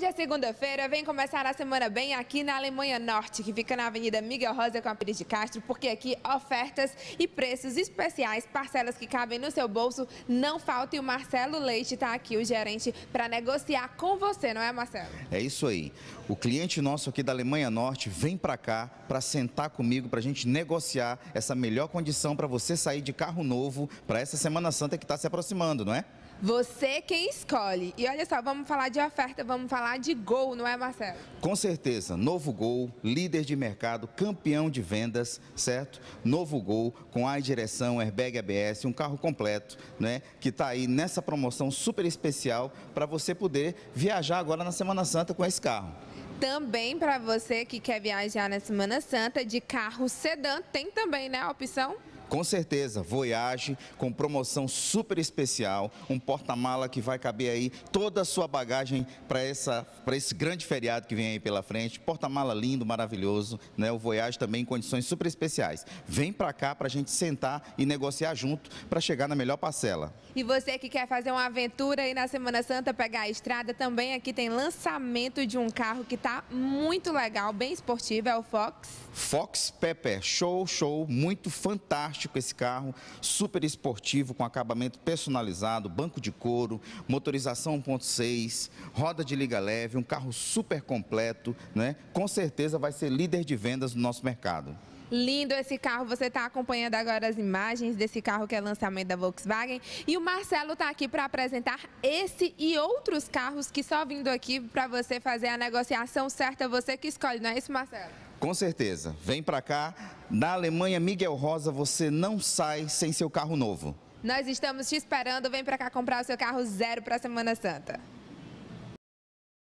Hoje é segunda-feira, vem começar a semana bem aqui na Alemanha Norte, que fica na Avenida Miguel Rosa com a Pires de Castro, porque aqui ofertas e preços especiais, parcelas que cabem no seu bolso, não falta. E o Marcelo Leite está aqui, o gerente, para negociar com você, não é, Marcelo? É isso aí. O cliente nosso aqui da Alemanha Norte vem para cá para sentar comigo, para a gente negociar essa melhor condição para você sair de carro novo para essa Semana Santa que está se aproximando, não é? Você quem escolhe. E olha só, vamos falar de oferta, vamos falar chamar de gol, não é, Marcelo? Com certeza. Novo gol, líder de mercado, campeão de vendas, certo? Novo gol, com a direção, airbag ABS, um carro completo, né? Que está aí nessa promoção super especial para você poder viajar agora na Semana Santa com esse carro. Também para você que quer viajar na Semana Santa de carro sedã, tem também, né, a opção? Com certeza, Voyage com promoção super especial, um porta-mala que vai caber aí toda a sua bagagem para esse grande feriado que vem aí pela frente. Porta-mala lindo, maravilhoso, né? O Voyage também em condições super especiais. Vem para cá para a gente sentar e negociar junto para chegar na melhor parcela. E você que quer fazer uma aventura aí na Semana Santa, pegar a estrada, também aqui tem lançamento de um carro que tá muito legal, bem esportivo, é o Fox. Fox Pepper, show, show, muito fantástico fantástico esse carro, super esportivo, com acabamento personalizado, banco de couro, motorização 1.6, roda de liga leve, um carro super completo, né? Com certeza vai ser líder de vendas no nosso mercado. Lindo esse carro, você está acompanhando agora as imagens desse carro que é lançamento da Volkswagen. E o Marcelo está aqui para apresentar esse e outros carros que só vindo aqui para você fazer a negociação certa, você que escolhe, não é isso, Marcelo? Com certeza. Vem para cá. Na Alemanha, Miguel Rosa, você não sai sem seu carro novo. Nós estamos te esperando. Vem para cá comprar o seu carro zero para a Semana Santa.